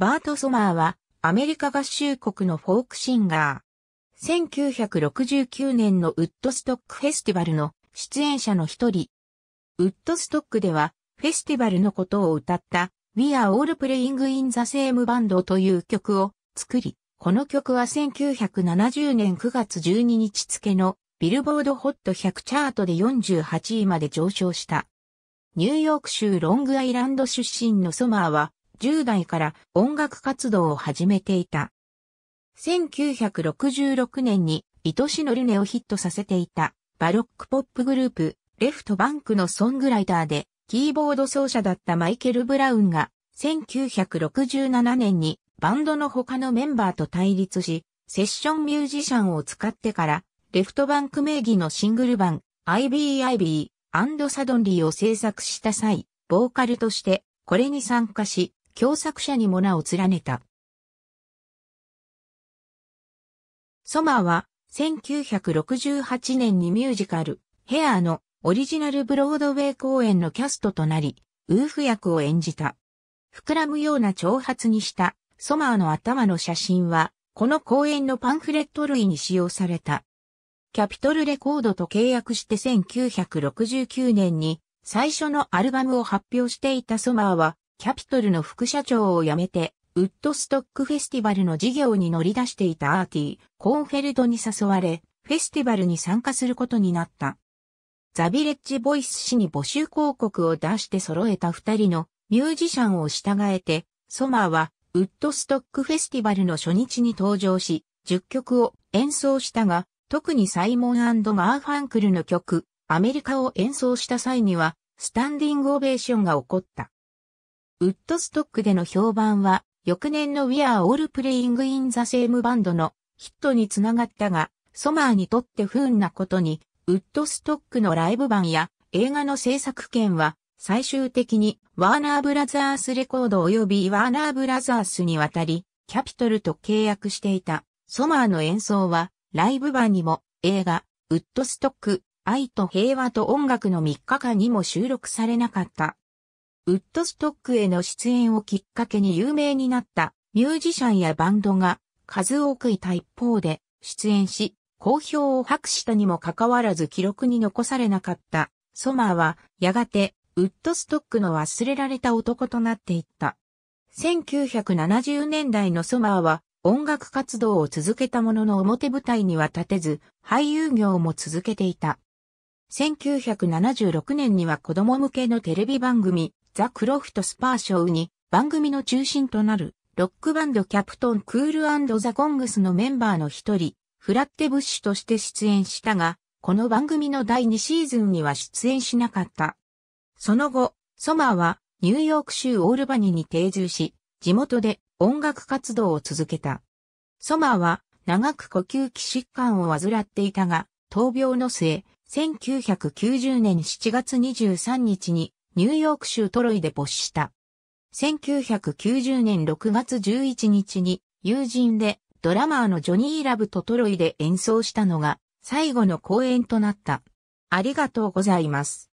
バート・ソマーはアメリカ合衆国のフォークシンガー。1969年のウッドストックフェスティバルの出演者の一人。ウッドストックではフェスティバルのことを歌った We are all playing in the same band という曲を作り、この曲は1970年9月12日付のビルボードホット100チャートで48位まで上昇した。ニューヨーク州ロングアイランド出身のソマーは10代から音楽活動を始めていた。1966年に愛しのルネをヒットさせていたバロックポップグループレフトバンクのソングライターでキーボード奏者だったマイケル・ブラウンが1967年にバンドの他のメンバーと対立しセッションミュージシャンを使ってからレフトバンク名義のシングル版 IBIB& サドンリーを制作した際ボーカルとしてこれに参加し共作者にも名を連ねた。ソマーは1968年にミュージカル、ヘアーのオリジナルブロードウェイ公演のキャストとなり、ウーフ役を演じた。膨らむような挑発にしたソマーの頭の写真は、この公演のパンフレット類に使用された。キャピトルレコードと契約して1969年に最初のアルバムを発表していたソマーは、キャピトルの副社長を辞めて、ウッドストックフェスティバルの事業に乗り出していたアーティー、コーンフェルドに誘われ、フェスティバルに参加することになった。ザ・ビレッジ・ボイス氏に募集広告を出して揃えた二人のミュージシャンを従えて、ソマーはウッドストックフェスティバルの初日に登場し、10曲を演奏したが、特にサイモンガーファンクルの曲、アメリカを演奏した際には、スタンディングオベーションが起こった。ウッドストックでの評判は、翌年の We Are All Playing in the Same Band のヒットにつながったが、ソマーにとって不運なことに、ウッドストックのライブ版や映画の制作権は、最終的にワーナーブラザースレコード及びワーナーブラザースに渡り、キャピトルと契約していた。ソマーの演奏は、ライブ版にも映画、ウッドストック、愛と平和と音楽の3日間にも収録されなかった。ウッドストックへの出演をきっかけに有名になったミュージシャンやバンドが数多くいた一方で出演し、好評を博したにもかかわらず記録に残されなかったソマーはやがてウッドストックの忘れられた男となっていった。1970年代のソマーは音楽活動を続けたものの表舞台には立てず、俳優業も続けていた。1976年には子供向けのテレビ番組、ザ・クロフト・スパーショーに番組の中心となるロックバンドキャプトン・クールザ・コングスのメンバーの一人、フラッテ・ブッシュとして出演したが、この番組の第2シーズンには出演しなかった。その後、ソマーはニューヨーク州オールバニに定住し、地元で音楽活動を続けた。ソマーは長く呼吸器疾患を患っていたが、闘病の末、1990年7月23日にニューヨーク州トロイで没した。1990年6月11日に友人でドラマーのジョニー・ラブとトロイで演奏したのが最後の公演となった。ありがとうございます。